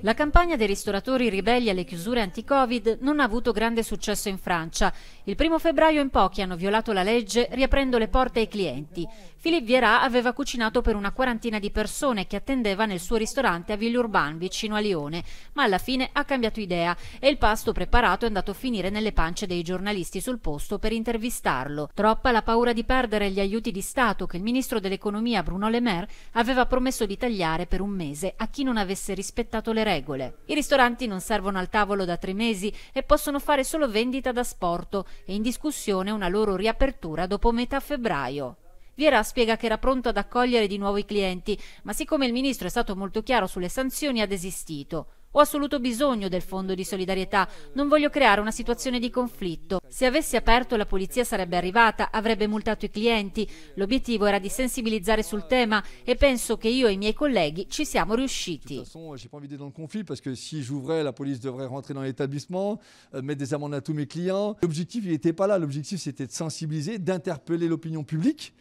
La campagna dei ristoratori ribelli alle chiusure anti-Covid non ha avuto grande successo in Francia il primo febbraio in pochi hanno violato la legge riaprendo le porte ai clienti. Philippe Vierà aveva cucinato per una quarantina di persone che attendeva nel suo ristorante a Villeurban, vicino a Lione, ma alla fine ha cambiato idea e il pasto preparato è andato a finire nelle pance dei giornalisti sul posto per intervistarlo. Troppa la paura di perdere gli aiuti di Stato che il ministro dell'economia Bruno Le Maire aveva promesso di tagliare per un mese a chi non avesse rispettato le regole. I ristoranti non servono al tavolo da tre mesi e possono fare solo vendita da sporto, e in discussione una loro riapertura dopo metà febbraio. Viera spiega che era pronto ad accogliere di nuovo i clienti, ma siccome il ministro è stato molto chiaro sulle sanzioni ha desistito. Ho assoluto bisogno del fondo di solidarietà, non voglio creare una situazione di conflitto. Se avessi aperto la polizia sarebbe arrivata, avrebbe multato i clienti. L'obiettivo era di sensibilizzare sul tema e penso che io e i miei colleghi ci siamo riusciti. J'ai non envie d'être dans le conflit parce que si j'ouvrais, la police devrait rentrer dans l'établissement, euh, mettre des amendes à tous mes clients. L'objectif, n'était pas là. L'objectif, c'était de sensibiliser, d'interpeller l'opinion publique.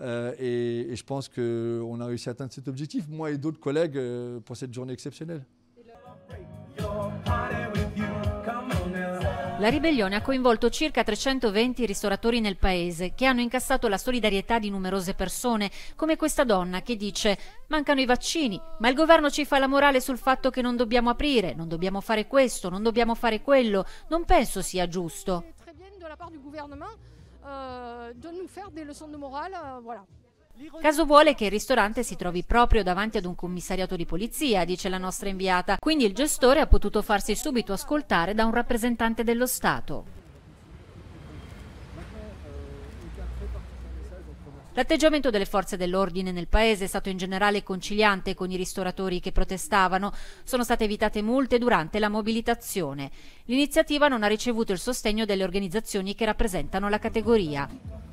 Euh, et, et, je pense qu'on a réussi à atteindre cet objectif, moi et d'autres collègues, euh, pour cette journée exceptionnelle. La ribellione ha coinvolto circa 320 ristoratori nel paese, che hanno incassato la solidarietà di numerose persone, come questa donna che dice mancano i vaccini, ma il governo ci fa la morale sul fatto che non dobbiamo aprire, non dobbiamo fare questo, non dobbiamo fare quello, non penso sia giusto. Très bien de parte del governo, gouvernement euh, de nous faire des morale, euh, voilà. Caso vuole che il ristorante si trovi proprio davanti ad un commissariato di polizia, dice la nostra inviata, quindi il gestore ha potuto farsi subito ascoltare da un rappresentante dello Stato. L'atteggiamento delle forze dell'ordine nel paese è stato in generale conciliante con i ristoratori che protestavano. Sono state evitate multe durante la mobilitazione. L'iniziativa non ha ricevuto il sostegno delle organizzazioni che rappresentano la categoria.